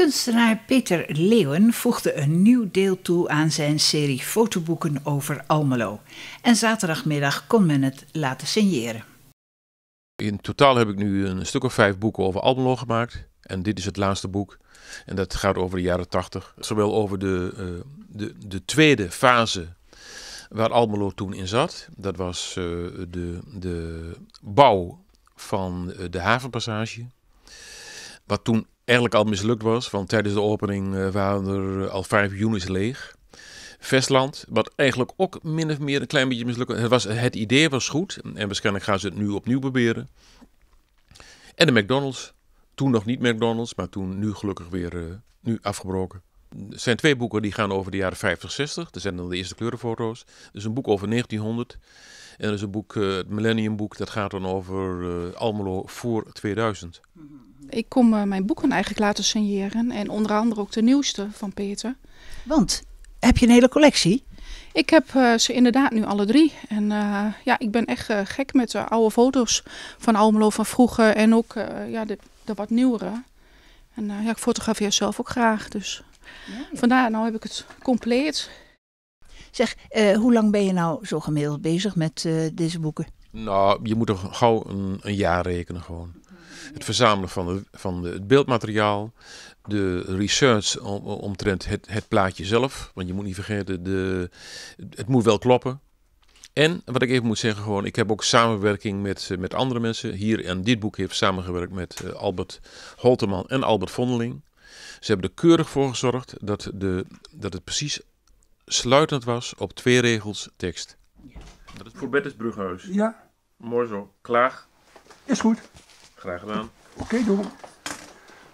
Kunstenaar Peter Leeuwen voegde een nieuw deel toe aan zijn serie fotoboeken over Almelo. En zaterdagmiddag kon men het laten signeren. In totaal heb ik nu een stuk of vijf boeken over Almelo gemaakt. En dit is het laatste boek. En dat gaat over de jaren tachtig. Zowel over de, eh, de, de tweede fase waar Almelo toen in zat. Dat was eh, de, de bouw van eh, de havenpassage wat toen eigenlijk al mislukt was, want tijdens de opening eh, waren er al vijf units leeg. Vestland, wat eigenlijk ook min of meer een klein beetje mislukt het was. Het idee was goed en waarschijnlijk gaan ze het nu opnieuw proberen. En de McDonald's, toen nog niet McDonald's, maar toen nu gelukkig weer eh, nu afgebroken. Er zijn twee boeken die gaan over de jaren 50, 60. Er zijn dan de eerste kleurenfoto's. Er is een boek over 1900. En er is een boek, eh, het Millennium Boek, dat gaat dan over Almelo voor 2000 ik kom eh, mijn boeken eigenlijk laten signeren. En onder andere ook de nieuwste van Peter. Want heb je een hele collectie? Ik heb eh, ze inderdaad nu alle drie. En eh, ja, ik ben echt gek met de oude foto's van Almelo van vroeger. En ook ja, de, de, wat nieuwere. En ja, ik fotografeer zelf ook graag. Dus vandaar, nou heb ik het compleet. Zeg, hoe lang ben je nou zo gemiddeld bezig met deze boeken? Nou, je moet er gauw een, een jaar rekenen gewoon. Het verzamelen van, de, van de, het beeldmateriaal, de research omtrent het, het plaatje zelf. Want je moet niet vergeten, de, het moet wel kloppen. En wat ik even moet zeggen, gewoon, ik heb ook samenwerking met, eh, met andere mensen. Hier en dit boek heeft samengewerkt met eh, Albert Holteman en Albert Vondeling. Ze hebben er keurig voor gezorgd dat, de, dat het precies sluitend was op twee regels tekst. Dat is voor Bertus Brughuis. Ja. Mooi zo. Klaag. Is goed. Graag gedaan. Oké, doe.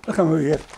Dan gaan we weer.